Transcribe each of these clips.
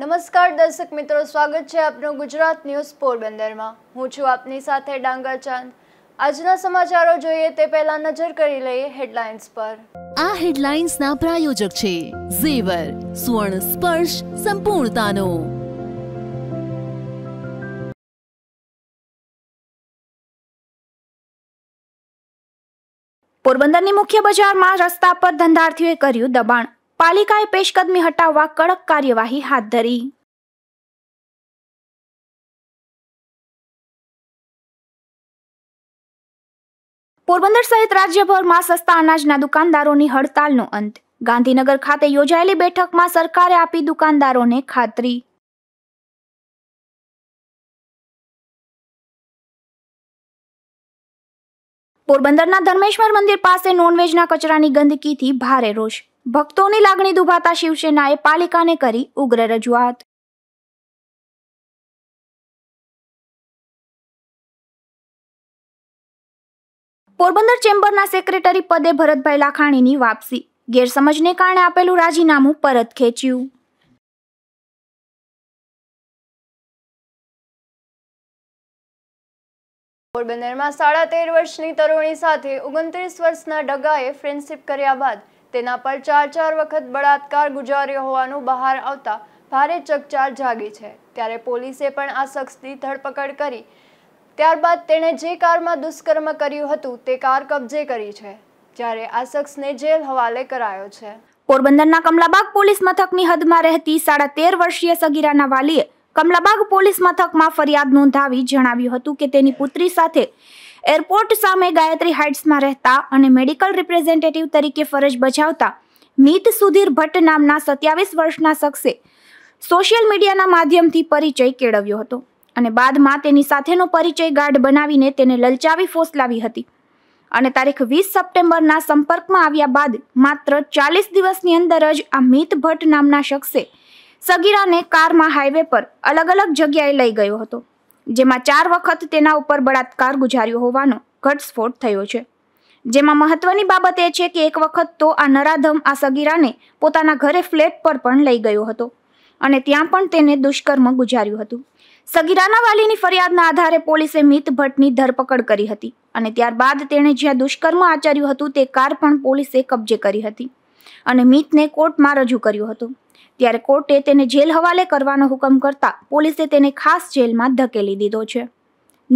નમસ્કાર દર્શક મિત્રો સ્વાગત છે આપનું ગુજરાત ન્યૂઝ પોરબંદરમાં હું છું આપની સાથે ડાંગર ચાંદ આજના સમાચારો જોઈએ તે પહેલા નજર કરી લઈએ હેડલાઇન્સ પર આ હેડલાઇન્સના પ્રાયોજક છે ઝેવર સુવર્ણ સ્પર્શ સંપૂર્ણતાનો પોરબંદરની મુખ્ય બજારમાં રસ્તા પર ધંધાર્થીઓએ કર્યું દબાણ પાલિકાએ પેશકદમી હટાવવા કડક કાર્યવાહી હાથ ધરી પોરબંદર સહિત રાજ્યભરમાં સસ્તા અનાજના દુકાનદારોની હડતાલનો અંત ગાંધીનગર ખાતે યોજાયેલી બેઠકમાં સરકારે આપી દુકાનદારોને ખાતરી પોરબંદરના ધર્મેશ્વર મંદિર પાસે નોનવેજના કચરાની ગંદકીથી ભારે રોષ ભક્તોની લાગણી દુભાતા શિવસેનાએ પાલિકાને કરી ઉગ્ર રજૂઆત પોરબંદર ચેમ્બરના સેક્રેટરી પદે ભરતભાઈ લાખાણીની વાપસી ગેરસમજને કારણે આપેલું રાજીનામું પરત ખેંચ્યું પોરબંદરમાં સાડા તેર વર્ષની તરુણી સાથે ઓગણત્રીસ વર્ષના ડગાએ ફ્રેન્ડશિપ કર્યા બાદ તેના પર ચાર ચાર વખત બળાત્કાર ગુજાર્યો હોવાનું બહાર આવતા ભારે ચકચાર જાગી છે ત્યારે પોલીસે પણ આ શખ્સની ધરપકડ કરી ત્યારબાદ તેણે જે કારમાં દુષ્કર્મ કર્યું હતું તે કાર કબજે કરી છે જ્યારે આ શખ્સને જેલ હવાલે કરાયો છે પોરબંદરના કમલાબાગ પોલીસ મથકની હદમાં રહેતી સાડા તેર વર્ષીય સગીરાના વાલીએ કમલાબાગ પોલીસ મથકમાં ફરિયાદ નોંધાવી જણાવ્યું હતું કે તેની પુત્રી સાથે એરપોર્ટ સામે ગાયત્રી હાઇટ્સમાં રહેતા અને મેડિકલ રિપ્રેઝેન્ટેટિવ તરીકે ફરજ બજાવતા મિત સુધીર ભટ્ટ નામના સત્યાવીસ વર્ષના શખ્સે સોશિયલ મીડિયાના માધ્યમથી પરિચય કેળવ્યો હતો અને બાદમાં તેની સાથેનો પરિચય ગાઢ બનાવીને તેને લલચાવી ફોસલાવી હતી અને તારીખ વીસ સપ્ટેમ્બરના સંપર્કમાં આવ્યા બાદ માત્ર ચાલીસ દિવસની અંદર જ આ મિત ભટ્ટ નામના શખ્સે સગીરાને કારમાં હાઈવે પર અલગ અલગ જગ્યાએ લઈ ગયો હતો જેમાં ચાર વખત તેના ઉપર બળાત્કાર ગુજાર્યો હોવાનો ઘટસ્ફોટ થયો છે જેમાં મહત્વની બાબત એ છે કે એક વખત તો આ નરાધમ આ સગીરાને પોતાના ઘરે ફ્લેટ પર પણ લઈ ગયો હતો અને ત્યાં પણ તેને દુષ્કર્મ ગુજાર્યું હતું સગીરાના વાલીની ફરિયાદના આધારે પોલીસે મિત ભટ્ટની ધરપકડ કરી હતી અને ત્યારબાદ તેણે જ્યાં દુષ્કર્મ આચર્યું હતું તે કાર પણ પોલીસે કબજે કરી હતી અને મિતને કોર્ટમાં રજૂ કર્યું હતું ત્યારે કોર્ટે તેને જેલ હવાલે કરવાનો હુકમ કરતા પોલીસે તેને ખાસ જેલમાં ધકેલી દીધો છે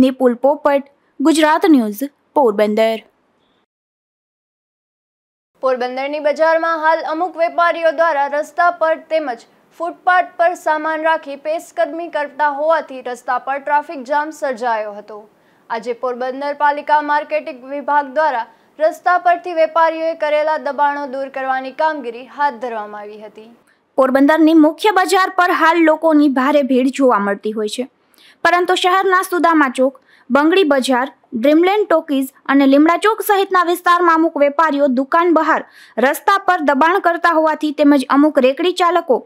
નિપુલ પોપટ ગુજરાત ન્યૂઝ પોરબંદર પોરબંદરની બજારમાં હાલ અમુક વેપારીઓ દ્વારા રસ્તા પર તેમજ ફૂટપાથ પર સામાન રાખી પેશકદમી કરતા હોવાથી રસ્તા પર ટ્રાફિક જામ સર્જાયો હતો આજે પોરબંદર પાલિકા માર્કેટિંગ વિભાગ દ્વારા રસ્તા પરથી વેપારીઓએ કરેલા દબાણો દૂર કરવાની કામગીરી હાથ ધરવામાં આવી હતી પોરબંદરની મુખ્ય બજાર પર હાલ લોકોની ભારે ભીડ જોવા મળતી હોય છે પરંતુ શહેરના સુદામા ચોક બંગડી બજાર ડ્રીમલેન્ડ ટોકીઝ અને લીમડા ચોક સહિતના વિસ્તારમાં અમુક વેપારીઓ દુકાન બહાર રસ્તા પર દબાણ કરતા હોવાથી તેમજ અમુક રેકડી ચાલકો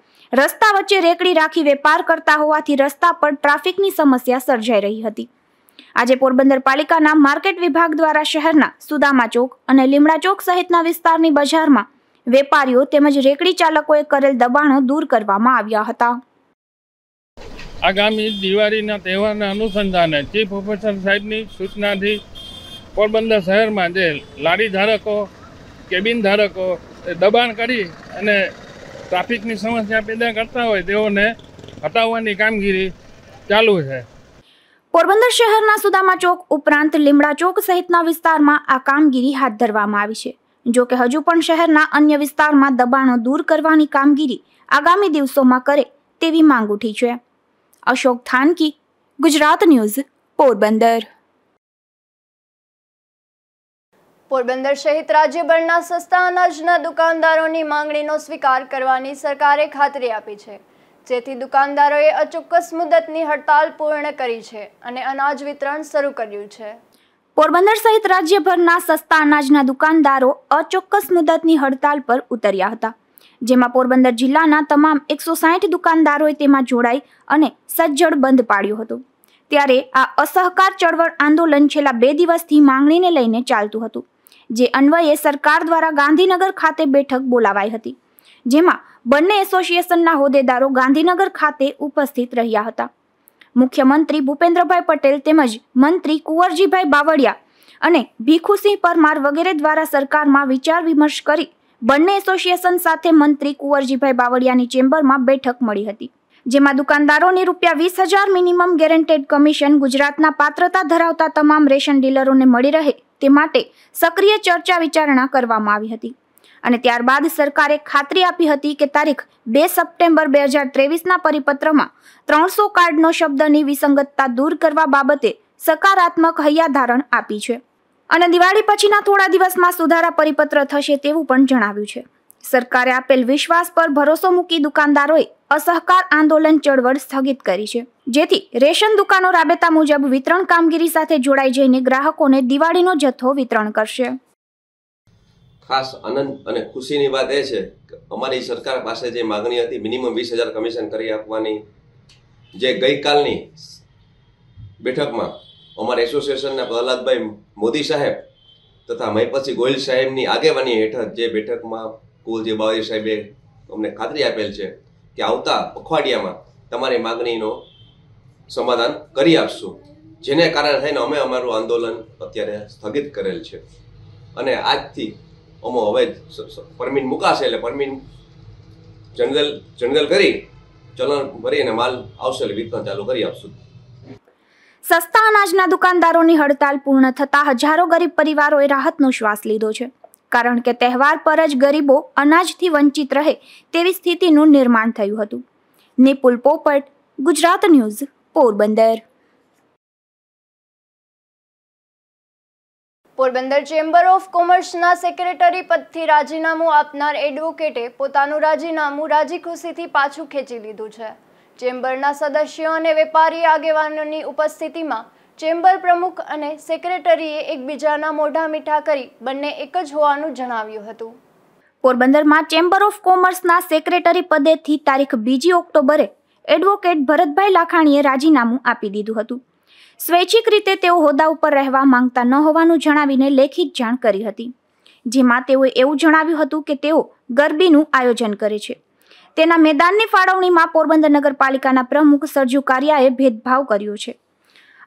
રસ્તા વચ્ચે રેકડી રાખી વેપાર કરતા હોવાથી રસ્તા પર ટ્રાફિકની સમસ્યા સર્જાઈ રહી હતી આજે પોરબંદર પાલિકાના માર્કેટ વિભાગ દ્વારા શહેરના સુદામા ચોક અને લીમડા ચોક સહિતના વિસ્તારની બજારમાં વેપારીઓ તેમજ રેકડી ચાલકોએ કરેલ દબાણો દૂર કરવામાં આવ્યા હતા આગામી દિવાળીના તહેવારના અનુસંધાને ચીફ ઓફિસર સાહેબની સૂચનાથી પોરબંદર શહેરમાં જે લારી ધારકો કેબિન ધારકો દબાણ કરી અને ટ્રાફિકની સમસ્યા પેદા કરતા હોય તેઓને હટાવવાની કામગીરી ચાલુ છે પોરબંદર શહેરના સુદામા ચોક ઉપરાંત લીમડા ચોક સહિતના વિસ્તારમાં આ કામગીરી હાથ ધરવામાં આવી છે જો કે હજુ પણ શહેરના અન્ય વિસ્તારમાં દબાણો દૂર કરવાની કામગીરી આગામી દિવસોમાં કરે તેવી માંગ ઉઠી છે અશોક થાનકી ગુજરાત ન્યૂઝ પોરબંદર પોરબંદર સહિત રાજ્યભરના સસ્તા અનાજના દુકાનદારોની માંગણીનો સ્વીકાર કરવાની સરકારે ખાતરી આપી છે જેથી દુકાનદારોએ અચોક્કસ મુદતની હડતાલ પૂર્ણ કરી છે અને અનાજ વિતરણ શરૂ કર્યું છે પોરબંદર સહિત રાજ્યભરના સસ્તા અનાજના દુકાનદારો અચોક્કસ મુદતની હડતાલ પર ઉતર્યા હતા જેમાં પોરબંદર જિલ્લાના તમામ એકસો સાઠ દુકાનદારોએ તેમાં જોડાઈ અને સજ્જડ બંધ પાડ્યો હતો ત્યારે આ અસહકાર ચળવળ આંદોલન છેલ્લા બે દિવસથી માંગણીને લઈને ચાલતું હતું જે અન્વયે સરકાર દ્વારા ગાંધીનગર ખાતે બેઠક બોલાવાઈ હતી જેમાં બંને એસોસિએશનના હોદ્દેદારો ગાંધીનગર ખાતે ઉપસ્થિત રહ્યા હતા મુખ્યમંત્રી ભૂપેન્દ્રભાઈ પટેલ તેમજ મંત્રી કુંવરજીભાઈ બાવળિયા અને ભીખુસિંહ પરમાર વગેરે દ્વારા સરકારમાં વિચાર વિમર્શ કરી બંને એસોસિએશન સાથે મંત્રી કુંવરજીભાઈ બાવળિયાની ચેમ્બરમાં બેઠક મળી હતી જેમાં દુકાનદારોને રૂપિયા વીસ હજાર મિનિમમ ગેરંટેડ કમિશન ગુજરાતના પાત્રતા ધરાવતા તમામ રેશન ડીલરોને મળી રહે તે માટે સક્રિય ચર્ચા વિચારણા કરવામાં આવી હતી અને ત્યારબાદ સરકારે ખાતરી આપી હતી કે તારીખ બે સપ્ટેમ્બર બે હજાર ત્રેવીસના પરિપત્રમાં ત્રણસો કાર્ડનો શબ્દની વિસંગતતા દૂર કરવા બાબતે સકારાત્મક હૈયાધારણ આપી છે અને દિવાળી પછીના થોડા દિવસમાં સુધારા પરિપત્ર થશે તેવું પણ જણાવ્યું છે સરકારે આપેલ વિશ્વાસ પર ભરોસો મૂકી દુકાનદારોએ અસહકાર આંદોલન ચળવળ સ્થગિત કરી છે જેથી રેશન દુકાનો રાબેતા મુજબ વિતરણ કામગીરી સાથે જોડાઈ જઈને ગ્રાહકોને દિવાળીનો જથ્થો વિતરણ કરશે ખાસ આનંદ અને ખુશીની વાત એ છે કે અમારી સરકાર પાસે જે માગણી હતી મિનિમમ વીસ હજાર કમિશન કરી આપવાની જે ગઈકાલની બેઠકમાં અમારા એસોસિએશનના પ્રહલાદભાઈ મોદી સાહેબ તથા મહિપતસિંહ ગોહિલ સાહેબની આગેવાની હેઠળ જે બેઠકમાં કુલ જે બાવરી સાહેબે અમને ખાતરી આપેલ છે કે આવતા પખવાડિયામાં તમારી માગણીનો સમાધાન કરી આપશું જેને કારણે થઈને અમે અમારું આંદોલન અત્યારે સ્થગિત કરેલ છે અને આજથી અમો હવે પરમિટ મુકાશે એટલે પરમિટ જનરલ જનરલ કરી ચલણ ભરી અને માલ આવશે એટલે વિતરણ ચાલુ કરી આપશું સસ્તા અનાજના દુકાનદારોની હડતાલ પૂર્ણ થતાં હજારો ગરીબ પરિવારોએ રાહતનો શ્વાસ લીધો છે કારણ કે તહેવાર પર જ ગરીબો અનાજથી વંચિત રહે તેવી સ્થિતિનું નિર્માણ થયું હતું Nipul Popat Gujarat news Porbandar Porbandar chamber of કોમર્સના સેક્રેટરી પદથી રાજીનામું આપનાર એડવોકેટે પોતાનું રાજીનામું રાજી ખુશીથી પાછું ખેંચી લીધું છે ચેમ્બરના સદસ્યો અને વેપારી આગેવાનોની ઉપસ્થિતિમાં ચેમ્બર પ્રમુખ અને સેક્રેટરીએ એકબીજાના મોઢા મીઠા કરી બંને એક જ હોવાનું જણાવ્યું હતું પોરબંદરમાં ચેમ્બર ઓફ કોમર્સના સેક્રેટરી પદેથી તારીખ બીજી ઓક્ટોબરે એડવોકેટ ભરતભાઈ લાખાણીએ રાજીનામું આપી દીધું હતું સ્વૈચ્છિક રીતે તેઓ હોદ્દા ઉપર રહેવા માંગતા ન હોવાનું જણાવીને લેખિત જાણ કરી હતી જેમાં તેઓએ એવું જણાવ્યું હતું કે તેઓ ગરબીનું આયોજન કરે છે તેના મેદાનની ફાળવણીમાં પોરબંદર નગરપાલિકાના પ્રમુખ સરજુ કારિયાએ ભેદભાવ કર્યો છે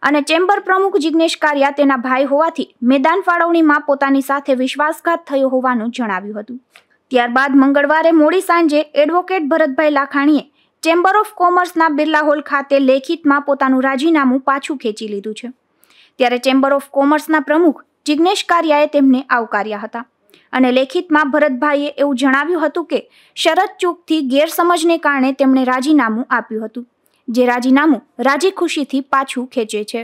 અને ચેમ્બર પ્રમુખ જિજ્ઞેશ કારિયા તેના ભાઈ હોવાથી મેદાન ફાળવણીમાં પોતાની સાથે વિશ્વાસઘાત થયો હોવાનું જણાવ્યું હતું ત્યારબાદ મંગળવારે મોડી સાંજે એડવોકેટ ભરતભાઈ લાખાણીએ ચેમ્બર ઓફ કોમર્સના બિરલા હોલ ખાતે લેખિતમાં પોતાનું રાજીનામું પાછું ખેંચી લીધું છે ત્યારે ચેમ્બર ઓફ કોમર્સના પ્રમુખ જિજ્ઞેશ કારિયાએ તેમને આવકાર્યા હતા અને લેખિતમાં ભરતભાઈએ એવું જણાવ્યું હતું કે શરદ ચૂકથી ગેરસમજને કારણે તેમણે રાજીનામું આપ્યું હતું જે રાજીનામું રાજી ખુશીથી પાછું ખેંચે છે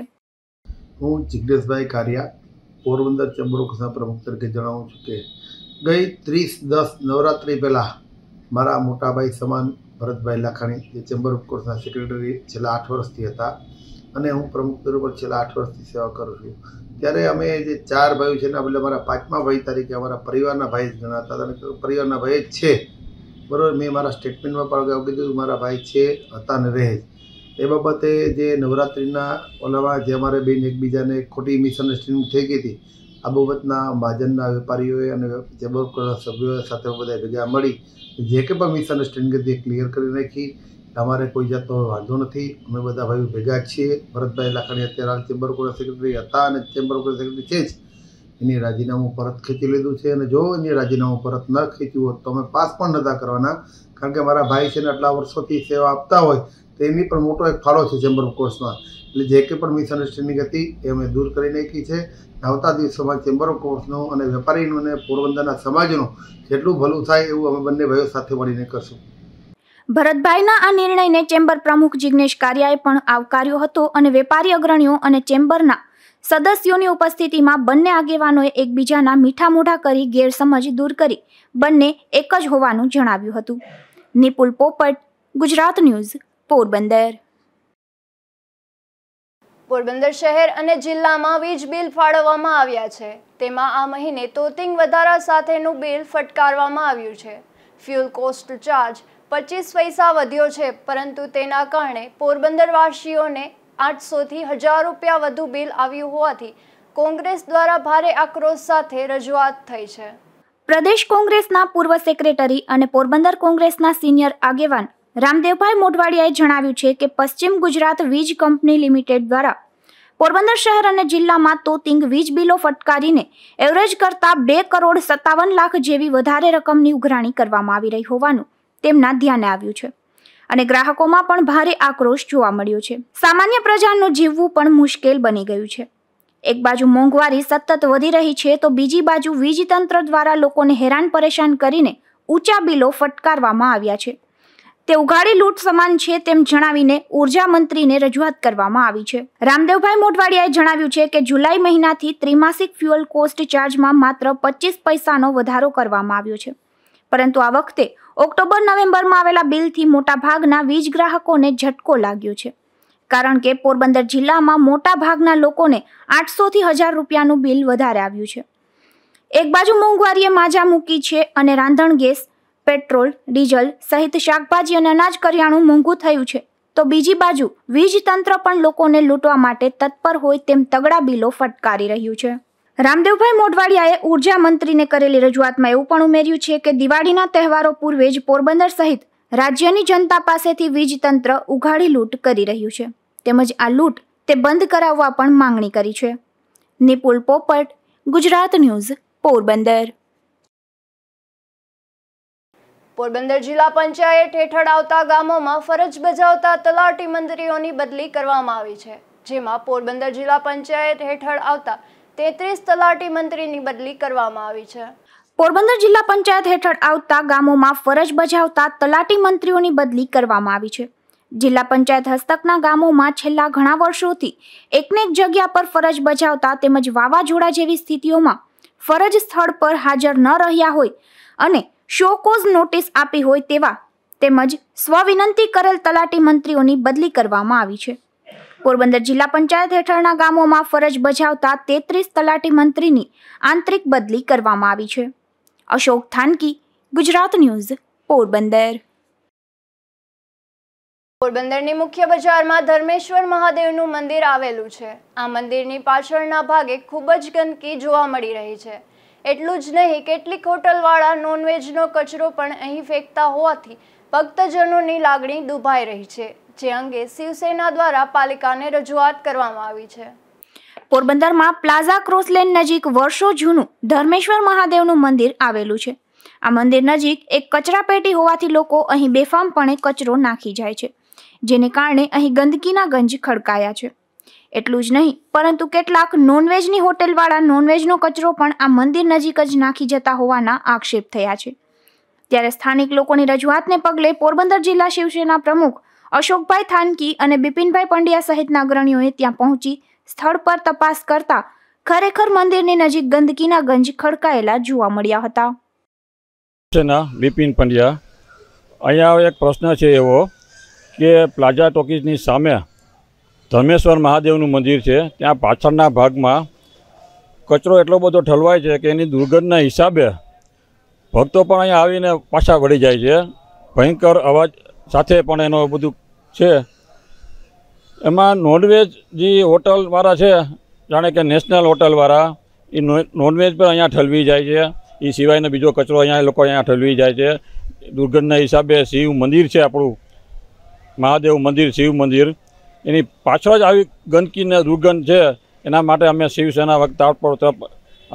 હું જિજ્ઞેશભાઈ કારિયા પોરબંદર ચેમ્બર પ્રમુખ તરીકે જણાવું છું કે ગઈ ત્રીસ દસ નવરાત્રિ પહેલાં મારા મોટાભાઈ સમાન ભરતભાઈ લાખાણી જે ચેમ્બર ઓફ કોર્સના સેક્રેટરી છેલ્લા આઠ વર્ષથી હતા અને હું પ્રમુખ દરબાર છેલ્લા આઠ વર્ષથી સેવા કરું છું ત્યારે અમે જે ચાર ભાઈઓ છે ને બદલે મારા પાંચમા ભાઈ તરીકે અમારા પરિવારના ભાઈ જ ગણાતા હતા અને પરિવારના ભાઈ જ છે બરાબર મેં મારા સ્ટેટમેન્ટમાં પણ કીધું મારા ભાઈ છે હતા ને રહે એ બાબતે જે નવરાત્રિના ઓલામાં જે અમારે બેન એકબીજાને ખોટી મિસઅન્ડરસ્ટેન્ડિંગ થઈ ગઈ હતી આ બાબતના મહાજનના વેપારીઓએ અને જે સભ્યો સાથે બધા ભેગા મળી જે કે પણ મિસઅન્ડરસ્ટેન્ડિંગ હતી એ ક્લિયર કરી નાખી તમારે કોઈ જાતનો વાંધો નથી અમે બધા ભાઈ ભેગા છીએ ભરતભાઈ લાખાણી અત્યારે હાલ ચેમ્બર કોર્ટ સેક્રેટરી હતા અને ચેમ્બર કોર્ટ સેક્રેટરી છે જ એને રાજીનામું પરત ખેંચી લીધું છે અને જો એની રાજીનામું પરત ન ખેંચ્યું હોત તો અમે પાસ પણ નહોતા કરવાના કારણ કે મારા ભાઈ છે ને આટલા વર્ષોથી સેવા આપતા હોય તો એની પણ મોટો એક ફાળો છે ચેમ્બર ઓફ કોર્સમાં એટલે જે કંઈ પણ મિસઅન્ડરસ્ટેન્ડિંગ હતી એ અમે દૂર કરી નાખી છે આવતા દિવસોમાં ચેમ્બર ઓફ કોમર્સનું અને વેપારીનું અને પોરબંદરના સમાજનું જેટલું ભલું થાય એવું અમે બંને ભાઈઓ સાથે મળીને કરશું ભરતભાઈના આ નિર્ણયને ચેમ્બર પ્રમુખ જિજ્ઞેશ કારિયાએ પણ આવકાર્યો હતો અને વેપારી અગ્રણીઓ અને ચેમ્બરના સદસ્યોની ઉપસ્થિતિમાં બંને આગેવાનોએ એકબીજાના મીઠા મોઢા કરી ગેરસમજ દૂર કરી બંને એક જ હોવાનું જણાવ્યું હતું નિપુલ પોપટ ગુજરાત ન્યૂઝ પોરબંદર પોરબંદર શહેર અને જિલ્લામાં વીજ બિલ ફાળવવામાં આવ્યા છે તેમાં આ મહિને તોતિંગ વધારા સાથેનું બિલ ફટકારવામાં આવ્યું છે ફ્યુલ કોસ્ટ ચાર્જ પચીસ પૈસા વધ્યો છે પરંતુ તેના કારણે પોરબંદરવાસીઓને આઠસોથી હજાર રૂપિયા વધુ બિલ આવ્યું હોવાથી કોંગ્રેસ દ્વારા ભારે આક્રોશ સાથે રજૂઆત થઈ છે પ્રદેશ કોંગ્રેસના પૂર્વ સેક્રેટરી અને પોરબંદર કોંગ્રેસના સિનિયર આગેવાન રામદેવભાઈ મોઢવાડિયાએ જણાવ્યું છે કે પશ્ચિમ ગુજરાત વીજ કંપની લિમિટેડ દ્વારા પોરબંદર શહેર અને જિલ્લામાં તોતિંગ વીજ બિલો ફટકારીને એવરેજ કરતાં બે કરોડ સત્તાવન લાખ જેવી વધારે રકમની ઉઘરાણી કરવામાં આવી રહી હોવાનું તેમના ધ્યાને આવ્યું છે અને ગ્રાહકોમાં પણ ભારે આક્રોશ જોવા મળ્યો છે સામાન્ય પ્રજાનું જીવવું પણ મુશ્કેલ બની ગયું છે એક બાજુ મોંઘવારી સતત વધી રહી છે તો બીજી બાજુ વીજતંત્ર દ્વારા લોકોને હેરાન પરેશાન કરીને ઊંચા બિલો ફટકારવામાં આવ્યા છે તે ઉઘાડી લૂંટ સમાન છે તેમ જણાવીને ઊર્જા મંત્રીને રજૂઆત કરવામાં આવી છે રામદેવભાઈ મોટવાડિયાએ જણાવ્યું છે કે જુલાઈ મહિનાથી ત્રિમાસિક ફ્યુઅલ કોસ્ટ ચાર્જમાં માત્ર પચીસ પૈસાનો વધારો કરવામાં આવ્યો છે પરંતુ આ વખતે ઓક્ટોબર નવેમ્બરમાં આવેલા બિલથી મોટાભાગના વીજ ગ્રાહકોને ઝટકો લાગ્યો છે કારણ કે પોરબંદર જિલ્લામાં મોટાભાગના લોકોને આઠસોથી હજાર રૂપિયાનું બિલ વધારે આવ્યું છે એક બાજુ મોંઘવારીએ માજા મૂકી છે અને રાંધણ ગેસ પેટ્રોલ ડીઝલ સહિત શાકભાજી અને અનાજ કરિયાણું મોંઘું થયું છે તો બીજી બાજુ વીજ તંત્ર પણ લોકોને લૂંટવા માટે તત્પર હોય તેમ તગડા બિલો ફટકારી રહ્યું છે રામદેવભાઈ મોઢવાડિયાએ ઉર્જા મંત્રીને કરેલી રજૂઆતમાં એવું પણ ઉમેર્યું છે કે દિવાળીના તહેવારો પૂર્વે જ પોરબંદર સહિત રાજ્યની જનતા પાસેથી વીજ તંત્ર ઉઘાડી લૂંટ કરી રહ્યું છે તેમજ આ લૂંટ તે બંધ કરાવવા પણ માંગણી કરી છે નિપુલ પોપટ ગુજરાત ન્યૂઝ પોરબંદર પોરબંદર જિલ્લા પંચાયત હેઠળ આવતા ગામોમાં ફરજ બજાવતા તલાટી મંત્રીઓની બદલી કરવામાં આવી છે જેમાં પોરબંદર જિલ્લા પંચાયત હેઠળ આવતા તેત્રીસ તલાટી મંત્રીની બદલી કરવામાં આવી છે પોરબંદર જિલ્લા પંચાયત હેઠળ આવતા ગામોમાં ફરજ બજાવતા તલાટી મંત્રીઓની બદલી કરવામાં આવી છે જિલ્લા પંચાયત હસ્તકના ગામોમાં છેલ્લા ઘણા વર્ષોથી એકને એક જગ્યા પર ફરજ બજાવતા તેમજ વાવાઝોડા જેવી સ્થિતિઓમાં ફરજ સ્થળ પર હાજર ન રહ્યા હોય અને શોકોઝ નોટિસ આપી હોય તેવા તેમજ સ્વવિનંતી કરેલ તલાટી મંત્રીઓની બદલી કરવામાં આવી છે પોરબંદર જિલ્લા પંચાયત હેઠળના ગામોમાં ફરજ બજાવતા તેત્રીસ તલાટી મંત્રીની આંતરિક બદલી કરવામાં આવી છે અશોક થાનકી ગુજરાત ન્યૂઝ પોરબંદર પોરબંદરની મુખ્ય બજારમાં ધર્મેશ્વર મહાદેવનું મંદિર આવેલું છે આ મંદિરની પાછળના ભાગે ખૂબ જ ગંદકી જોવા મળી રહી છે એટલું જ નહીં કેટલીક હોટલવાળા નોનવેજનો કચરો પણ અહીં ફેંકતા હોવાથી ભક્તજનોની લાગણી દુભાઈ રહી છે જે અંગે શિવસેના દ્વારા પાલિકાને રજૂઆત કરવામાં આવી છે પોરબંદરમાં પ્લાઝા ક્રોસલેન નજીક વર્ષો જૂનું ધર્મેશ્વર મહાદેવનું મંદિર આવેલું છે આ મંદિર નજીક એક કચરાપેટી હોવાથી લોકો અહીં બેફામપણે કચરો નાખી જાય છે જેને કારણે અહીં ગંદકીના ગંજ ખડકાયા છે એટલું જ નહીં પરંતુ કેટલાક નોનવેજની હોટેલવાળા નોનવેજનો કચરો પણ આ મંદિર નજીક જ નાખી જતા હોવાના આક્ષેપ થયા છે ત્યારે સ્થાનિક લોકોની રજૂઆતને પગલે પોરબંદર જિલ્લા શિવસેના પ્રમુખ અશોકભાઈ થાનકી અને બિપિનભાઈ પંડ્યા સહિતના અગ્રણીઓએ ત્યાં પહોંચી સ્થળ પર તપાસ કરતા ખરેખર મંદિરની નજીક ગંદકીના ગંજ ખડકાયેલા જોવા મળ્યા હતા બિપિન પંડ્યા અહીંયા એક પ્રશ્ન છે એવો કે પ્લાઝા ટોકીઝની સામે ધર્મેશ્વર મહાદેવનું મંદિર છે ત્યાં પાછળના ભાગમાં કચરો એટલો બધો ઠલવાય છે કે એની દુર્ગંધના હિસાબે ભક્તો પણ અહીંયા આવીને પાછા વળી જાય છે ભયંકર અવાજ સાથે પણ એનો બધું છે એમાં નોનવેજ જે હોટલવાળા છે જાણે કે નેશનલ હોટલવાળા એ નોનવેજ પણ અહીંયા ઠલવી જાય છે એ સિવાયનો બીજો કચરો અહીંયા લોકો અહીંયા ઠલવી જાય છે દુર્ગંધના હિસાબે શિવ મંદિર છે આપણું મહાદેવ મંદિર શિવ મંદિર એની પાછળ જ આવી ગંદકી દુર્ગંધ છે એના માટે અમે શિવસેના વખત તાળપોળ તરફ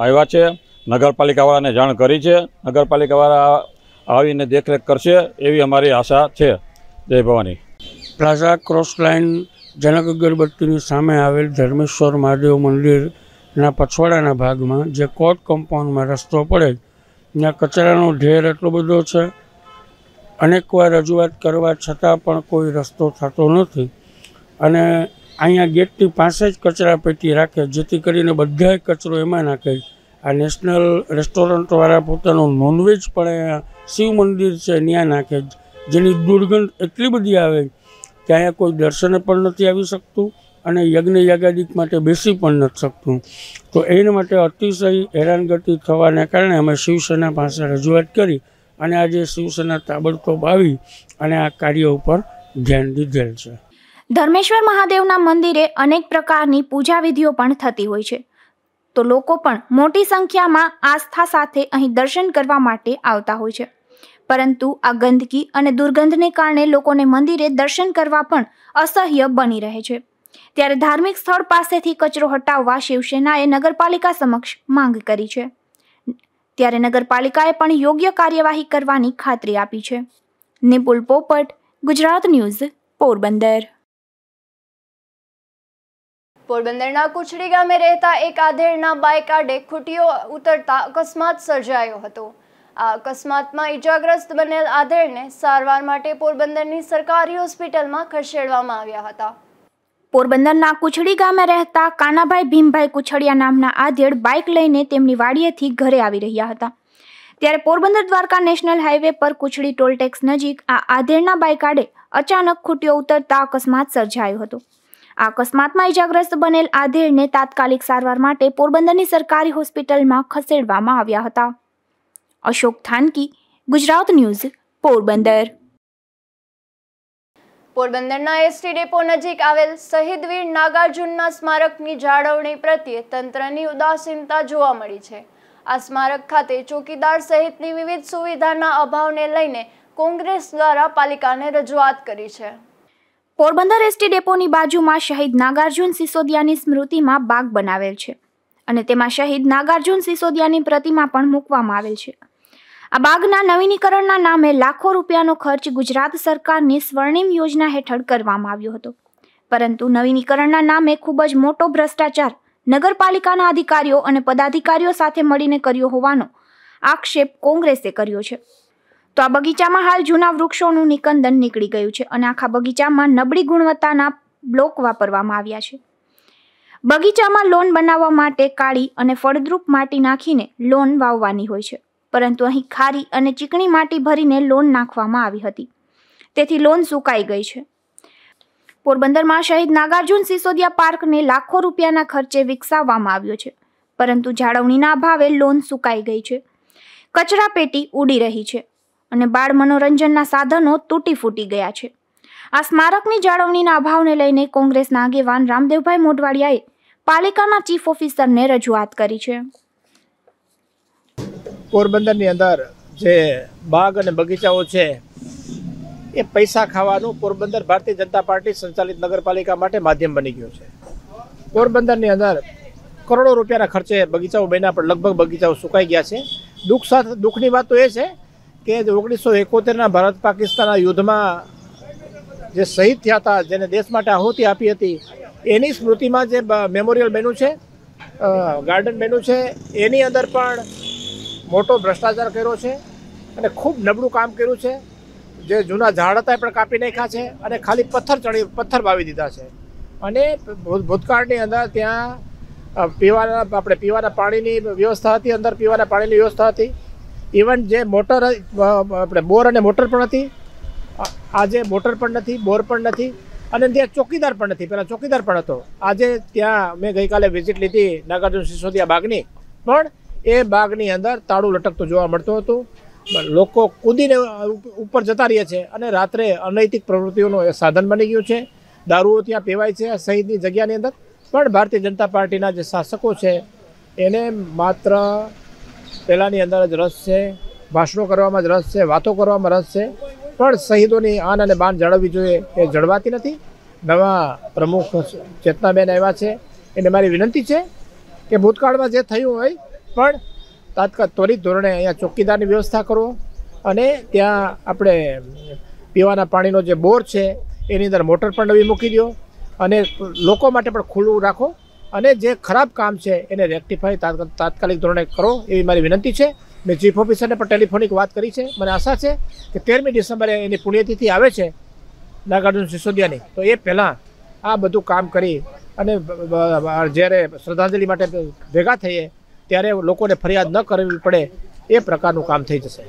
આવ્યા છે નગરપાલિકાવાળાને જાણ કરી છે નગરપાલિકાવાળા આવીને દેખરેખ કરશે એવી અમારી આશા છે Jay Bhavani plaza cross line Janak અગરબત્તીની સામે આવેલ ધર્મેશ્વર મહાદેવ મંદિરના પછવાડાના ભાગમાં જે કોર્ટ કમ્પાઉન્ડમાં રસ્તો પડે ત્યાં કચરાનો ઢેર એટલો બધો છે અનેકવાર રજૂઆત કરવા છતાં પણ કોઈ રસ્તો થતો નથી અને અહીંયા ગેટની પાસે જ કચરા પેટી રાખે જેથી કરીને બધા કચરો એમાં નાખે આ નેશનલ રેસ્ટોરન્ટવાળા પોતાનું નોનવેજ પણ અહીંયા શિવ મંદિર છે ત્યાં નાખે જેની દુર્ગંધ એટલી બધી આવે કે અહીંયા કોઈ દર્શન પણ નથી આવી શકતું અને યજ્ઞ યાગાદિક માટે બેસી પણ નથી શકતું તો એના માટે અતિશય હેરાનગતિ થવાને કારણે અમે શિવસેના પાસે રજૂઆત કરી અને આજે શિવસેના તાબડતોબ આવી અને આ કાર્ય ઉપર ધ્યાન દીધેલ છે ધર્મેશ્વર મહાદેવના મંદિરે અનેક પ્રકારની પૂજા વિધિઓ પણ થતી હોય છે તો લોકો પણ મોટી સંખ્યામાં આસ્થા સાથે અહીં દર્શન કરવા માટે આવતા હોય છે પરંતુ આ ગંદકી અને દુર્ગંધને કારણે લોકોને મંદિરે દર્શન કરવા પણ અસહ્ય બની રહે છે ત્યારે ધાર્મિક સ્થળ પાસેથી કચરો હટાવવા શિવસેનાએ નગરપાલિકા સમક્ષ માંગ કરી છે ત્યારે નગરપાલિકાએ પણ યોગ્ય કાર્યવાહી કરવાની ખાતરી આપી છે નિપુલ પોપટ ગુજરાત ન્યૂઝ પોરબંદર પોરબંદરના કુછડી ગામે રહેતા એક આધેડના બાઇક આડે ખૂટીઓ ઉતરતા અકસ્માત સર્જાયો હતો આ અકસ્માતમાં ઇજાગ્રસ્ત બનેલ આધેડને સારવાર માટે પોરબંદરની સરકારી હોસ્પિટલમાં ખસેડવામાં આવ્યા હતા પોરબંદરના કુછડી ગામે રહેતા કાનાભાઈ ભીમભાઈ કુછડિયા નામના આધેડ બાઇક લઈને તેમની વાડીએથી ઘરે આવી રહ્યા હતા ત્યારે પોરબંદર દ્વારકા નેશનલ હાઈવે પર કુછડી ટોલટેક્સ નજીક આ આધેડના બાઇક આડે અચાનક ખૂટીઓ ઉતરતા અકસ્માત સર્જાયો હતો અકસ્માતમાં ઈજાગ્રસ્ત બનેલ આધેડને તાત્કાલિક સારવાર માટે પોરબંદરની સરકારી હોસ્પિટલમાં ખસેડવામાં આવ્યા હતા અશોક થાનકી ગુજરાત ન્યૂઝ પોરબંદર પોરબંદરના એસટી ડેપો નજીક આવેલ શહીદ વીર નાગાર્જુનના સ્મારકની જાળવણી પ્રત્યે તંત્રની ઉદાસીનતા જોવા મળી છે આ સ્મારક ખાતે ચોકીદાર સહિતની વિવિધ સુવિધાના અભાવને લઈને કોંગ્રેસ દ્વારા પાલિકાને રજૂઆત કરી છે પોરબંદર એસટી ડેપોની બાજુમાં શહીદ નાગાર્જુન સિસોદિયાની સ્મૃતિમાં બાગ બનાવેલ છે અને તેમાં શહીદ નાગાર્જુન સિસોદિયાની પ્રતિમા પણ મૂકવામાં આવેલ છે આ બાગના નવીનીકરણના નામે લાખો રૂપિયાનો ખર્ચ ગુજરાત સરકારની સ્વર્ણિમ યોજના હેઠળ કરવામાં આવ્યો હતો પરંતુ નવીનીકરણના નામે ખૂબ જ મોટો ભ્રષ્ટાચાર નગરપાલિકાના અધિકારીઓ અને પદાધિકારીઓ સાથે મળીને કર્યો હોવાનો આક્ષેપ કોંગ્રેસે કર્યો છે તો આ બગીચામાં હાલ જૂના વૃક્ષોનું નિકંદન નીકળી ગયું છે અને આખા બગીચામાં નબળી ગુણવત્તાના બ્લોક વાપરવામાં આવ્યા છે બગીચામાં લોન બનાવવા માટે કાળી અને ફળદ્રુપ માટી નાખીને લોન વાવવાની હોય છે પરંતુ અહીં ખારી અને ચીકણી માટી ભરીને લોન નાખવામાં આવી હતી તેથી લોન સુકાઈ ગઈ છે પોરબંદરમાં શહીદ નાગાર્જુન સિસોદિયા પાર્કને લાખો રૂપિયાના ખર્ચે વિકસાવવામાં આવ્યો છે પરંતુ જાળવણીના અભાવે લોન સુકાઈ ગઈ છે કચરાપેટી ઉડી રહી છે અને બાળ મનોરંજનના સાધનો તૂટી ફૂટી ગયા છે આ સ્મારકની જાળવણીના અભાવને લઈને કોંગ્રેસના આગેવાન રામદેવભાઈ મોઢવાડિયાએ પાલિકાના ચીફ ઓફિસરને રજૂઆત કરી છે પોરબંદરની અંદર જે બાગ અને બગીચાઓ છે એ પૈસા ખાવાનું પોરબંદર ભારતીય જનતા પાર્ટી સંચાલિત નગરપાલિકા માટે માધ્યમ બની ગયું છે પોરબંદરની અંદર કરોડો રૂપિયાના ખર્ચે બગીચાઓ બન્યા પણ લગભગ બગીચાઓ સુકાઈ ગયા છે દુઃખ સાથે દુઃખની વાત તો એ છે કે ઓગણીસો એકોતેરના ભારત પાકિસ્તાનના યુદ્ધમાં જે શહીદ થયા હતા જેને દેશ માટે આહુતિ આપી હતી એની સ્મૃતિમાં જે મેમોરિયલ બન્યું છે ગાર્ડન બન્યું છે એની અંદર પણ મોટો ભ્રષ્ટાચાર કર્યો છે અને ખૂબ નબળું કામ કર્યું છે જે જૂના ઝાડ હતા એ પણ કાપી નાખ્યા છે અને ખાલી પથ્થર ચડી પથ્થર વાવી દીધા છે અને ભૂતકાળની અંદર ત્યાં પીવાના આપણે પીવાના પાણીની વ્યવસ્થા હતી અંદર પીવાના પાણીની વ્યવસ્થા હતી ઇવન જે મોટર આપણે બોર અને મોટર પણ હતી આજે મોટર પણ નથી બોર પણ નથી અને ત્યાં ચોકીદાર પણ નથી પહેલાં ચોકીદાર પણ હતો આજે ત્યાં મેં ગઈકાલે વિઝિટ લીધી નાગાર્જુન સિસોદિયા બાગની પણ એ બાગની અંદર તાળું લટકતું જોવા મળતું હતું લોકો કૂદીને ઉપર જતા રહે છે અને રાત્રે અનૈતિક પ્રવૃત્તિઓનું સાધન બની ગયું છે દારૂઓ ત્યાં પીવાય છે સહિતની જગ્યાની અંદર પણ ભારતીય જનતા પાર્ટીના જે શાસકો છે એને માત્ર પહેલાંની અંદર જ રસ છે ભાષણો કરવામાં જ રસ છે વાતો કરવામાં રસ છે પણ શહીદોની આન અને બાન જાળવવી જોઈએ એ જળવાતી નથી નવા પ્રમુખ ચેતનાબેન આવ્યા છે એને મારી વિનંતી છે કે ભૂતકાળમાં જે થયું હોય પણ તાત્કાલિક ત્વરિત ધોરણે અહીંયા ચોકીદારની વ્યવસ્થા કરો અને ત્યાં આપણે પીવાના પાણીનો જે બોર છે એની અંદર મોટર પણ નવી મૂકી દો અને લોકો માટે પણ ખુલ્લું રાખો અને જે ખરાબ કામ છે એને રેક્ટિફાઈ તાત્કાલિક ધોરણે કરો એવી મારી વિનંતી છે મેં ચીફ ઓફિસરને પણ ટેલિફોનિક વાત કરી છે મને આશા છે કે તેરમી ડિસેમ્બરે એની પુણ્યતિથિ આવે છે નાગાર્જુન સિસોદિયાની તો એ પહેલાં આ બધું કામ કરી અને જ્યારે શ્રદ્ધાંજલિ માટે ભેગા થઈએ ત્યારે લોકોને ફરિયાદ ન કરવી પડે એ પ્રકારનું કામ થઈ જશે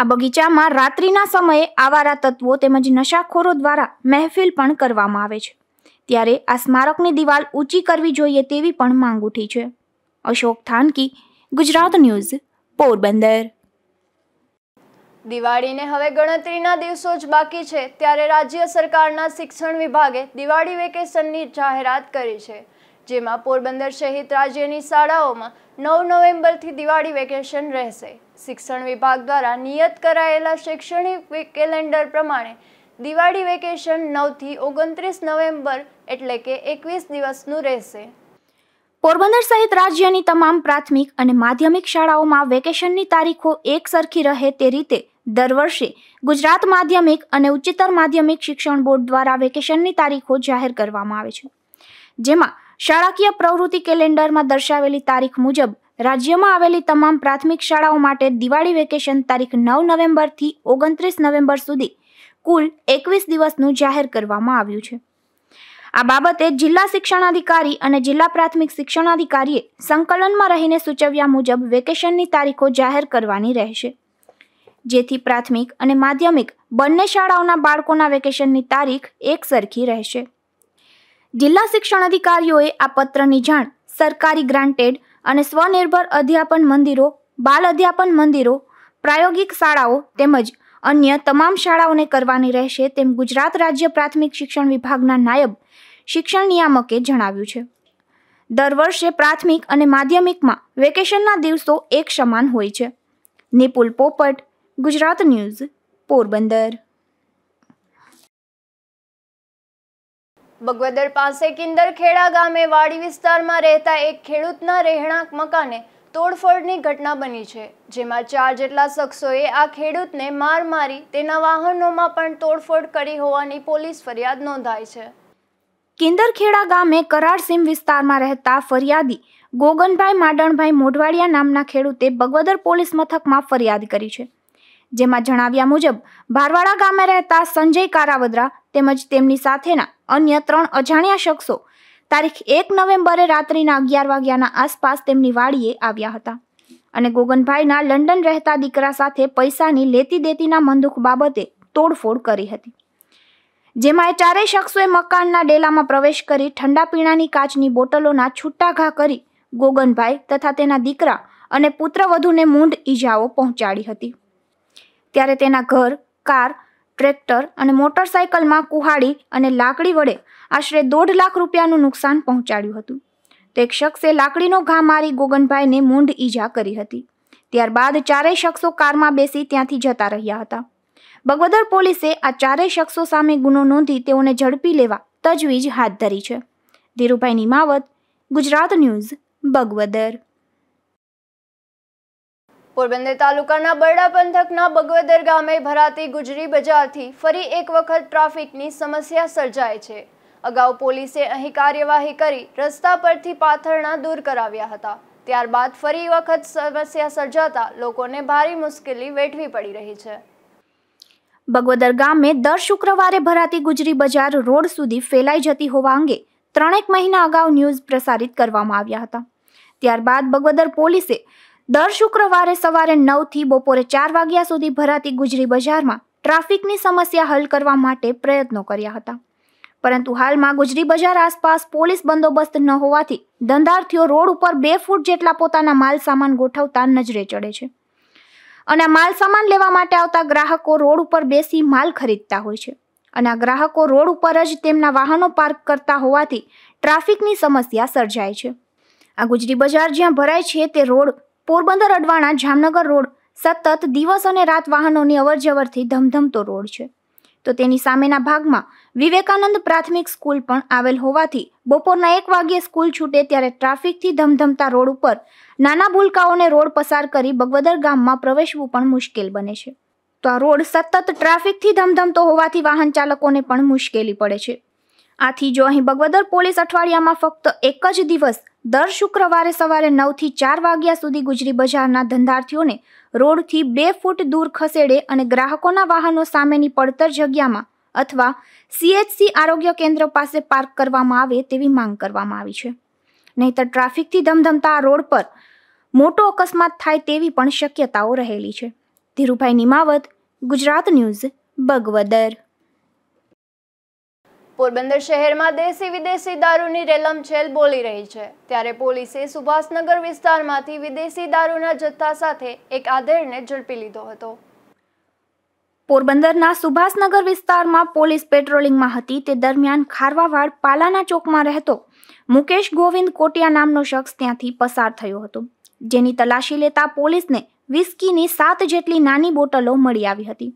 આ બગીચામાં રાત્રિના સમયે આવારા તત્વો તેમજ નશાખોરો દ્વારા મહેફિલ પણ કરવામાં આવે છે ત્યારે આ સ્મારકની દિવાલ ઊંચી કરવી જોઈએ તેવી પણ માંગ ઉઠી છે અશોક થાનકી ગુજરાત ન્યૂઝ પોરબંદર દિવાળીને હવે ગણતરીના દિવસો જ બાકી છે ત્યારે રાજ્ય સરકારના શિક્ષણ વિભાગે દિવાળી વેકેશનની જાહેરાત કરી છે જેમાં પોરબંદર સહિત રાજ્યની શાળાઓમાં નવ નવેમ્બરથી દિવાળી વેકેશન રહેશે શિક્ષણ વિભાગ દ્વારા નિયત કરાયેલા શૈક્ષણિક કેલેન્ડર પ્રમાણે દિવાળી વેકેશન નવથી ઓગણત્રીસ નવેમ્બર એટલે કે એકવીસ દિવસનું રહેશે પોરબંદર સહિત રાજ્યની તમામ પ્રાથમિક અને માધ્યમિક શાળાઓમાં વેકેશનની તારીખો એક સરખી રહે તે રીતે દર વર્ષે ગુજરાત માધ્યમિક અને ઉચ્ચતર માધ્યમિક શિક્ષણ બોર્ડ દ્વારા વેકેશનની તારીખો જાહેર કરવામાં આવે છે જેમાં શાળાકીય પ્રવૃત્તિ કેલેન્ડરમાં દર્શાવેલી તારીખ મુજબ રાજ્યમાં આવેલી તમામ પ્રાથમિક શાળાઓ માટે દિવાળી વેકેશન તારીખ નવ નવેમ્બરથી ઓગણત્રીસ નવેમ્બર સુધી કુલ એકવીસ દિવસનું જાહેર કરવામાં આવ્યું છે આ બાબતે જિલ્લા શિક્ષણાધિકારી અને જિલ્લા પ્રાથમિક શિક્ષણાધિકારીએ સંકલનમાં રહીને સૂચવ્યા મુજબ વેકેશનની તારીખો જાહેર કરવાની રહેશે જેથી પ્રાથમિક અને માધ્યમિક બંને શાળાઓના બાળકોના વેકેશનની તારીખ એક સરખી રહેશે જિલ્લા શિક્ષણ અધિકારીઓએ આ પત્રની જાણ સરકારી ગ્રાન્ટેડ અને સ્વનિર્ભર અધ્યાપન મંદિરો બાલ અધ્યાપન મંદિરો પ્રાયોગિક શાળાઓ તેમજ અન્ય તમામ શાળાઓને કરવાની રહેશે તેમ ગુજરાત રાજ્ય પ્રાથમિક શિક્ષણ વિભાગના નાયબ શિક્ષણ નિયામકે જણાવ્યું છે દર વર્ષે પ્રાથમિક અને માધ્યમિકમાં વેકેશનના દિવસો એક સમાન હોય છે નિપુલ પોપટ ગુજરાત ન્યૂઝ પોરબંદર બગવદર પાસે કિંદરખેડા ગામે વાડી વિસ્તારમાં રહેતા એક ખેડૂતના રહેણાંક મકાને તોડફોડની ઘટના બની છે જેમાં ચાર જેટલા શખ્સોએ આ ખેડૂતને માર મારી તેના વાહનોમાં પણ તોડફોડ કરી હોવાની પોલીસ ફરિયાદ નોંધાઈ છે કિંદરખેડા ગામે કરારસીમ વિસ્તારમાં રહેતા ફરિયાદી ગોગનભાઈ માડણભાઈ મોઢવાડિયા નામના ખેડૂતે બગવદર પોલીસ મથકમાં ફરિયાદ કરી છે જેમાં જણાવ્યા મુજબ ભારવાડા ગામે રહેતા સંજય કારાવદરા તેમજ તેમની સાથેના અન્ય ત્રણ અજાણ્યા શખ્સો તારીખ એક નવેમ્બરે રાત્રિના અગિયાર વાગ્યાના આસપાસ તેમની વાડીએ આવ્યા હતા અને ગોગનભાઈના લંડન રહેતા દીકરા સાથે પૈસાની લેતી દેતીના મંદુખ બાબતે તોડફોડ કરી હતી જેમાં એ ચારેય શખ્સોએ મકાનના ડેલામાં પ્રવેશ કરી ઠંડા પીણાની કાચની બોટલોના છૂટા ઘા કરી ગોગનભાઈ તથા તેના દીકરા અને પુત્રવધુને મૂંઢ ઈજાઓ પહોંચાડી હતી ત્યારે તેના ઘર કાર ટ્રેક્ટર અને મોટરસાયકલમાં કુહાડી અને લાકડી વડે આશરે દોઢ લાખ રૂપિયાનું નુકસાન પહોંચાડ્યું હતું તે એક શખ્સે લાકડીનો ઘા મારી ગોગનભાઈને મૂંઢ ઈજા કરી હતી ત્યારબાદ ચારેય શખ્સો કારમાં બેસી ત્યાંથી જતા રહ્યા હતા બગવદર પોલીસે આ ચારેય શખ્સો સામે ગુનો નોંધી તેઓને ઝડપી લેવા તજવીજ હાથ ધરી છે ધીરુભાઈ નિમાવત ગુજરાત ન્યૂઝ બગવદર પોરબંદર તાલુકાના બરડા પંથકના બગવદર ગામે ભરાતી ગુજરી બજારથી ફરી એક વખત ટ્રાફિકની સમસ્યા સર્જાય છે અગાઉ પોલીસે અહીં કાર્યવાહી કરી રસ્તા પરથી પાથરણા દૂર કરાવ્યા હતા ત્યારબાદ ફરી વખત સમસ્યા સર્જાતા લોકોને ભારે મુશ્કેલી વેઠવી પડી રહી છે બગવદર ગામે દર શુક્રવારે ભરાતી ગુજરી બજાર રોડ સુધી ફેલાઈ જતી હોવા અંગે ત્રણેક મહિના અગાઉ ન્યૂઝ પ્રસારિત કરવામાં આવ્યા હતા ત્યારબાદ બગવદર પોલીસે દર શુક્રવારે સવારે નવથી બપોરે ચાર વાગ્યા સુધી ભરાતી ગુજરી બજારમાં ટ્રાફિકની સમસ્યા હલ કરવા માટે પ્રયત્નો કર્યા હતા પરંતુ હાલમાં ગુજરી બજાર આસપાસ પોલીસ બંદોબસ્ત ન હોવાથી ધંધાર્થીઓ રોડ ઉપર બે ફૂટ જેટલા પોતાના માલ સામાન ગોઠવતા નજરે ચડે છે અને માલ સામાન લેવા માટે આવતા ગ્રાહકો રોડ ઉપર બેસી માલ ખરીદતા હોય છે અને આ ગ્રાહકો રોડ ઉપર જ તેમના વાહનો પાર્ક કરતા હોવાથી ટ્રાફિકની સમસ્યા સર્જાય છે આ ગુજરી બજાર જ્યાં ભરાય છે તે રોડ પોરબંદર અડવાણા જામનગર રોડ સતત દિવસ અને રાત વાહનોની અવરજવરથી ધમધમતો રોડ છે તો તેની સામેના ભાગમાં વિવેકાનંદ પ્રાથમિક સ્કૂલ પણ આવેલ હોવાથી બપોરના એક વાગ્યે સ્કૂલ છૂટે ત્યારે ટ્રાફિકથી ધમધમતા રોડ ઉપર નાના ભૂલકાઓને રોડ પસાર કરી બગવદર ગામમાં પ્રવેશવું પણ મુશ્કેલ બને છે તો આ રોડ સતત ટ્રાફિકથી ધમધમતો હોવાથી વાહન ચાલકોને પણ મુશ્કેલી પડે છે આથી જો અહીં બગવદર પોલીસ અઠવાડિયામાં ફક્ત એક જ દિવસ દર શુક્રવારે સવારે નવથી ચાર વાગ્યા સુધી ગુજરી બજારના ધંધાર્થીઓને રોડથી બે ફૂટ દૂર ખસેડે અને ગ્રાહકોના વાહનો સામેની પડતર જગ્યામાં અથવા સીએચસી આરોગ્ય કેન્દ્ર પાસે પાર્ક કરવામાં આવે તેવી માંગ કરવામાં આવી છે નહીંતર ટ્રાફિકથી ધમધમતા આ રોડ પર મોટો અકસ્માત થાય તેવી પણ શક્યતાઓ રહેલી છે ધીરુભાઈ નિમાવત ગુજરાત ન્યૂઝ બગવદર પોરબંદર શહેરમાં દેશી વિદેશી દારૂની રેલમછેલ બોલી રહી છે ત્યારે પોલીસે સુભાષનગર વિસ્તારમાંથી વિદેશી દારૂના જથ્થા સાથે એક આધેડને ઝડપી લીધો હતો પોરબંદરના સુભાષનગર વિસ્તારમાં પોલીસ પેટ્રોલિંગમાં હતી તે દરમિયાન ખારવાવાડ પાલાના ચોકમાં રહેતો મુકેશ ગોવિંદ કોટિયા નામનો શખ્સ ત્યાંથી પસાર થયો હતો જેની તલાશી લેતા પોલીસને વિસ્કીની સાત જેટલી નાની બોટલો મળી આવી હતી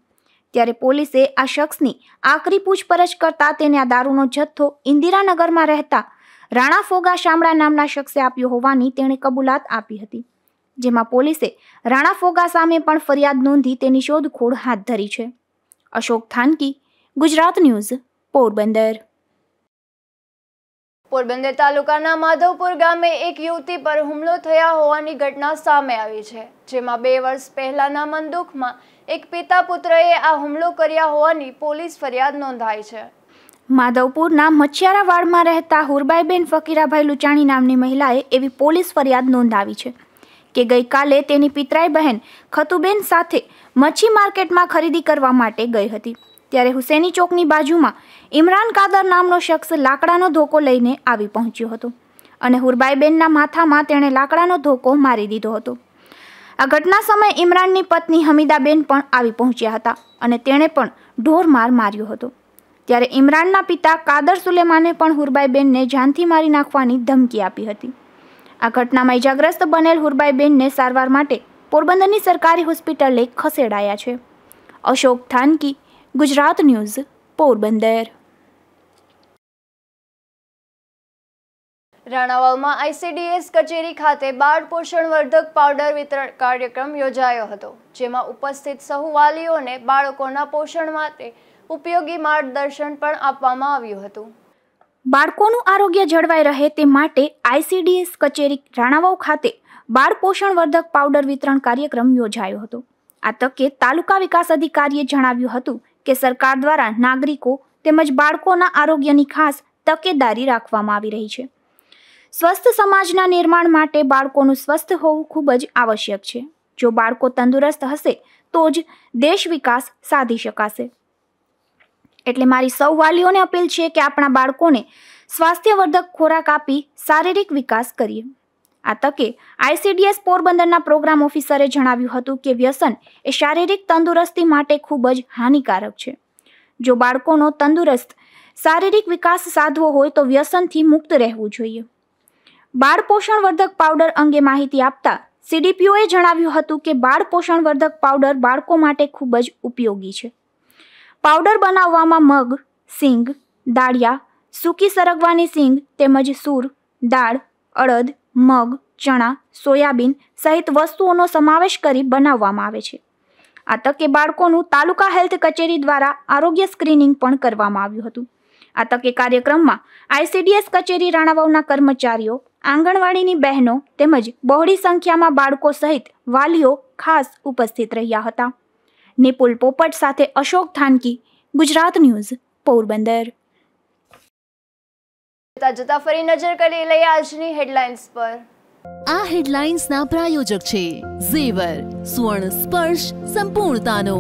ત્યારે પોલીસે આ શખ્સની આકરી પૂછપરછ કરતા તેને આ દારૂનો જથ્થો ઇન્દિરાનગરમાં રહેતા રાણા ફોગા શામળા નામના શખ્સે આપ્યો હોવાની તેણે કબૂલાત આપી હતી જેમાં પોલીસે રાણા ફોગા સામે પણ ફરિયાદ નોંધી તેની શોધખોળ હાથ ધરી છે અશોક થાનકી ગુજરાત ન્યૂઝ પોરબંદર પોરબંદર તાલુકાના માધવપુર ગામે એક યુવતી પર હુમલો થયા હોવાની ઘટના સામે આવી છે જેમાં બે વર્ષ પહેલાના મંદુકમાં એક પિતા પુત્રએ આ હુમલો કર્યા હોવાની પોલીસ ફરિયાદ નોંધાઈ છે માધવપુરના મચ્છિયારાવાડમાં રહેતા હુરબાઈબેન ફકીરાભાઈ લુચાણી નામની મહિલાએ એવી પોલીસ ફરિયાદ નોંધાવી છે કે ગઈકાલે તેની પિતરાઈ બહેન ખતુબેન સાથે મચ્છી માર્કેટમાં ખરીદી કરવા માટે ગઈ હતી ત્યારે હુસેની ચોકની બાજુમાં ઇમરાન કાદર નામનો શખ્સ લાકડાનો ધોકો લઈને આવી પહોંચ્યો હતો અને હુરબાઈબેનના માથામાં તેણે લાકડાનો ધોકો મારી દીધો હતો આ ઘટના સમયે ઇમરાનની પત્ની હમીદાબેન પણ આવી પહોંચ્યા હતા અને તેણે પણ ઢોર માર માર્યો હતો ત્યારે ઇમરાનના પિતા કાદર સુલેમાને પણ હુરબાઈબેનને જાનથી મારી નાખવાની ધમકી આપી હતી આ ઘટનામાં ઇજાગ્રસ્ત બનેલ હુરબાઈબેનને સારવાર માટે પોરબંદરની સરકારી હોસ્પિટલે ખસેડાયા છે અશોક થાનકી ગુજરાત ન્યૂઝ પોરબંદર રાણાવાવમાં આઈસીડીએસ કચેરી ખાતે બાળ પોષણવર્ધક પાવડર વિતરણ કાર્યક્રમ યોજાયો હતો જેમાં ઉપસ્થિત સહુ વાલીઓને બાળકોના પોષણ માટે ઉપયોગી માર્ગદર્શન પણ આપવામાં આવ્યું હતું બાળકોનું આરોગ્ય જળવાઈ રહે તે માટે આઈસીડીએસ કચેરી રાણાવાવ ખાતે બાળ પોષણવર્ધક પાવડર વિતરણ કાર્યક્રમ યોજાયો હતો આ તકે તાલુકા વિકાસ અધિકારીએ જણાવ્યું હતું કે સરકાર દ્વારા નાગરિકો તેમજ બાળકોના આરોગ્યની ખાસ તકેદારી રાખવામાં આવી રહી છે સ્વસ્થ સમાજના નિર્માણ માટે બાળકોનું સ્વસ્થ હોવું ખૂબ જ આવશ્યક છે જો બાળકો તંદુરસ્ત હશે તો જ દેશ વિકાસ સાધી શકાશે એટલે મારી સૌ વાલીઓને અપીલ છે કે આપણા બાળકોને સ્વાસ્થ્યવર્ધક ખોરાક આપી શારીરિક વિકાસ કરીએ આ તકે આઈસીડીએસ પોરબંદરના પ્રોગ્રામ ઓફિસરે જણાવ્યું હતું કે વ્યસન એ શારીરિક તંદુરસ્તી માટે ખૂબ જ હાનિકારક છે જો બાળકોનો તંદુરસ્ત શારીરિક વિકાસ સાધવો હોય તો વ્યસનથી મુક્ત રહેવું જોઈએ બાળ પોષણવર્ધક પાવડર અંગે માહિતી આપતા સીડીપીઓએ જણાવ્યું હતું કે બાળ પોષણવર્ધક પાવડર બાળકો માટે ખૂબ જ ઉપયોગી છે પાવડર બનાવવામાં મગ સિંગ દાળિયા સૂકી સરગવાની સિંગ તેમજ સૂર દાળ અડદ મગ ચણા સોયાબીન સહિત વસ્તુઓનો સમાવેશ કરી બનાવવામાં આવે છે આ તકે બાળકોનું તાલુકા હેલ્થ કચેરી દ્વારા આરોગ્ય સ્ક્રીનિંગ પણ કરવામાં આવ્યું હતું આ તકે કાર્યક્રમમાં આઈસીડીએસ કચેરી રાણાવાવના કર્મચારીઓ આંગણવાડીની બહેનો તેમજ બહોળી સંખ્યામાં બાળકો સહિત વાલીઓ ખાસ ઉપસ્થિત રહ્યા હતા નિપુલ પોપટ સાથે અશોક થાનકી ગુજરાત ન્યૂઝ પોરબંદર જતા ફરી નજર કરી લઈએ આજની હેડલાઇન્સ પર આ હેડલાઇન્સના પ્રાયોજક છે ઝેવર સુવર્ણ સ્પર્શ સંપૂર્ણતાનો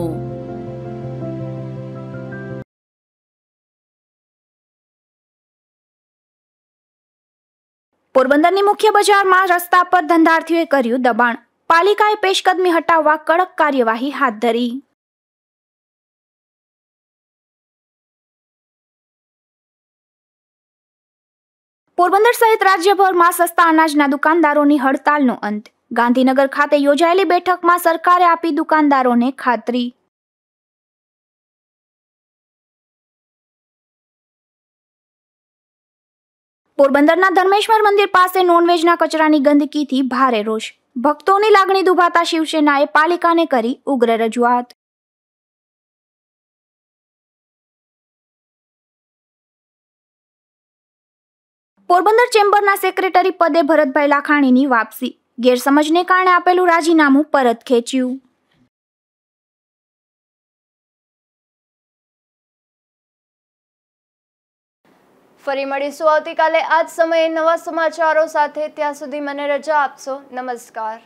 પોરબંદરની મુખ્ય બજારમાં રસ્તા પર ધંધાર્થીઓએ કર્યું દબાણ પાલિકાએ પેશકદમી હટાવવા કડક કાર્યવાહી હાથ ધરી પોરબંદર સહિત રાજ્યભરમાં સસ્તા અનાજના દુકાનદારોની હડતાલનો અંત ગાંધીનગર ખાતે યોજાયેલી બેઠકમાં સરકારે આપી દુકાનદારોને ખાતરી પોરબંદરના ધર્મેશ્વર મંદિર પાસે નોનવેજના કચરાની ગંદકીથી ભારે રોષ ભક્તોની લાગણી દુભાતા શિવસેનાએ પાલિકાને કરી ઉગ્ર રજૂઆત પોરબંદર ચેમ્બરના સેક્રેટરી પદે ભરતભાઈ લાખાણીની વાપસી ગેરસમજને કારણે આપેલું રાજીનામું પરત ખેંચ્યું ફરી મળીશું આવતીકાલે આજ સમયે નવા સમાચારો સાથે ત્યાં સુધી મને રજા આપશો નમસ્કાર